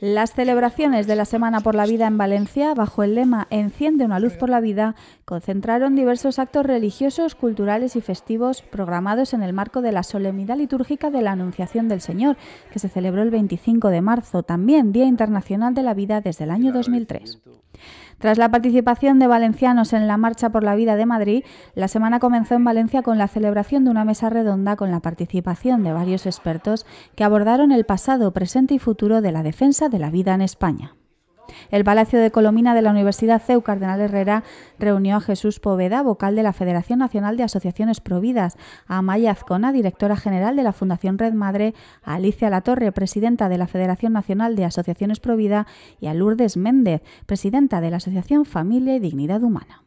Las celebraciones de la Semana por la Vida en Valencia, bajo el lema Enciende una luz por la vida, concentraron diversos actos religiosos, culturales y festivos programados en el marco de la solemnidad litúrgica de la Anunciación del Señor, que se celebró el 25 de marzo, también Día Internacional de la Vida desde el año 2003. Tras la participación de valencianos en la Marcha por la Vida de Madrid, la semana comenzó en Valencia con la celebración de una mesa redonda con la participación de varios expertos que abordaron el pasado, presente y futuro de la defensa de la vida en España. El Palacio de Colomina de la Universidad CEU Cardenal Herrera reunió a Jesús Poveda, vocal de la Federación Nacional de Asociaciones Providas, a Amaya Azcona, directora general de la Fundación Red Madre, a Alicia Latorre, presidenta de la Federación Nacional de Asociaciones Provida, y a Lourdes Méndez, presidenta de la Asociación Familia y Dignidad Humana.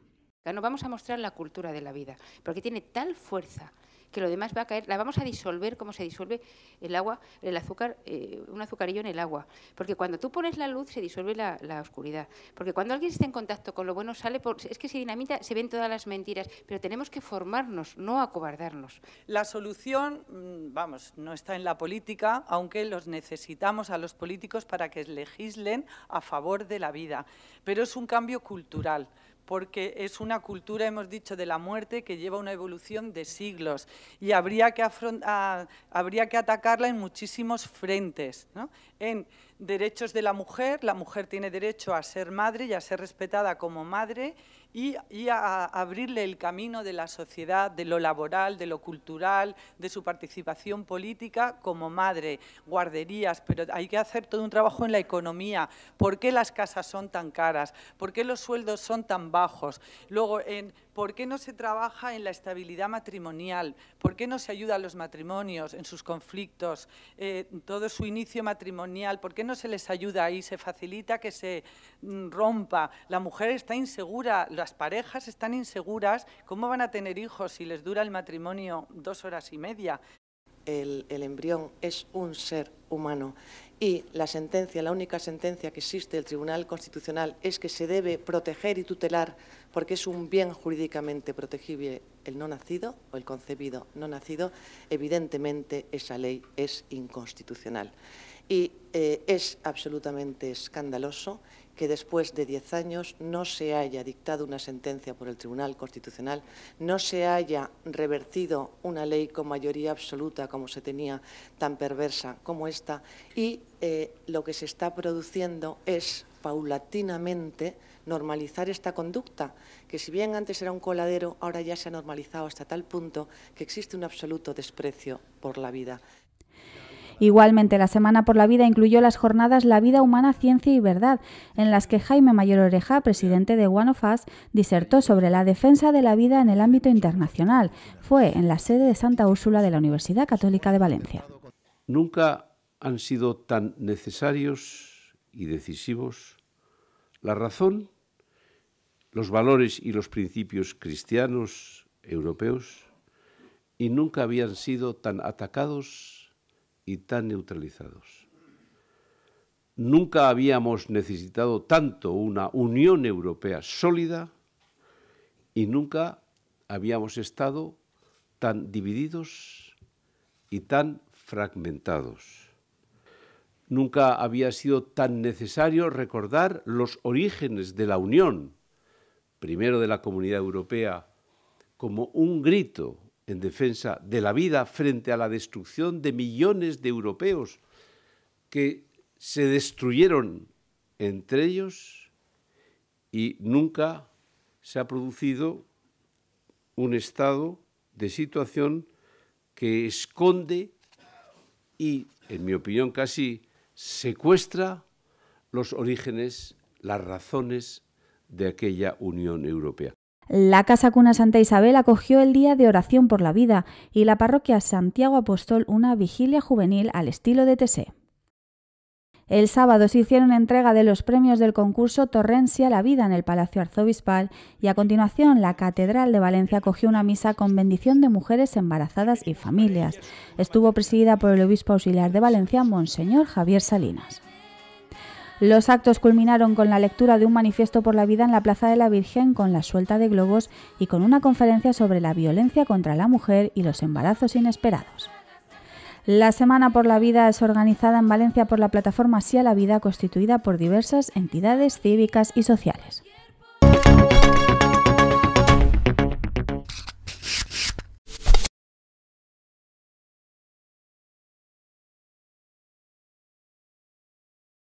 Nos vamos a mostrar la cultura de la vida, porque tiene tal fuerza que lo demás va a caer, la vamos a disolver como se disuelve el agua, el azúcar, eh, un azucarillo en el agua. Porque cuando tú pones la luz se disuelve la, oscuridad. Porque cuando alguien está en contacto con lo bueno sale, por, es que se dinamita, se ven todas las mentiras, pero tenemos que formarnos, no acobardarnos. La solución, mm, vamos, no está en la política, aunque los necesitamos a los políticos para que legislen a favor de la vida, pero es un cambio cultural porque es una cultura, hemos dicho, de la muerte que lleva una evolución de siglos y habría que, atacarla en muchísimos frentes. En derechos de la mujer, la mujer tiene derecho a ser madre y a ser respetada como madre y, a abrirle el camino de la sociedad, de lo laboral, de lo cultural, de su participación política como madre, guarderías, pero hay que hacer todo un trabajo en la economía, por qué las casas son tan caras, por qué los sueldos son tan bajos, luego por qué no se trabaja en la estabilidad matrimonial, por qué no se ayuda a los matrimonios en sus conflictos, eh, todo su inicio matrimonial, por qué no se les ayuda ahí, se facilita que se mm, rompa, la mujer está insegura, las parejas están inseguras, ¿cómo van a tener hijos si les dura el matrimonio dos horas y media? El, embrión es un ser humano y la sentencia, la única sentencia que existe del Tribunal Constitucional es que se debe proteger y tutelar porque es un bien jurídicamente protegible el no nacido o el concebido no nacido, evidentemente esa ley es inconstitucional. Y eh, es absolutamente escandaloso que después de diez años no se haya dictado una sentencia por el Tribunal Constitucional, no se haya revertido una ley con mayoría absoluta como se tenía, tan perversa como esta, y eh, lo que se está produciendo es paulatinamente normalizar esta conducta, que si bien antes era un coladero, ahora ya se ha normalizado hasta tal punto que existe un absoluto desprecio por la vida. Igualmente, la Semana por la Vida incluyó las jornadas La Vida Humana, Ciencia y Verdad, en las que Jaime Mayor Oreja, presidente de One of Us, disertó sobre la defensa de la vida en el ámbito internacional. Fue en la sede de Santa Úrsula de la Universidad Católica de Valencia. Nunca han sido tan necesarios y decisivos, la razón, los valores y los principios cristianos europeos y nunca habían sido tan atacados y tan neutralizados. Nunca habíamos necesitado tanto una Unión Europea sólida y nunca habíamos estado tan divididos y tan fragmentados. Nunca había sido tan necesario recordar los orígenes de la Unión, primero de la Comunidad Europea, como un grito en defensa de la vida frente a la destrucción de millones de europeos que se destruyeron entre ellos y nunca se ha producido un estado de situación que esconde y, en mi opinión, casi secuestra los orígenes, las razones de aquella Unión Europea. La Casa Cuna Santa Isabel acogió el Día de Oración por la Vida y la parroquia Santiago Apóstol una vigilia juvenil al estilo de Tessé. El sábado se hicieron entrega de los premios del concurso Torrencia la Vida en el Palacio Arzobispal y a continuación la Catedral de Valencia cogió una misa con bendición de mujeres embarazadas y familias. Estuvo presidida por el obispo auxiliar de Valencia, Monseñor Javier Salinas. Los actos culminaron con la lectura de un manifiesto por la vida en la Plaza de la Virgen con la suelta de globos y con una conferencia sobre la violencia contra la mujer y los embarazos inesperados. La Semana por la Vida es organizada en Valencia por la plataforma Sí a la Vida, constituida por diversas entidades cívicas y sociales.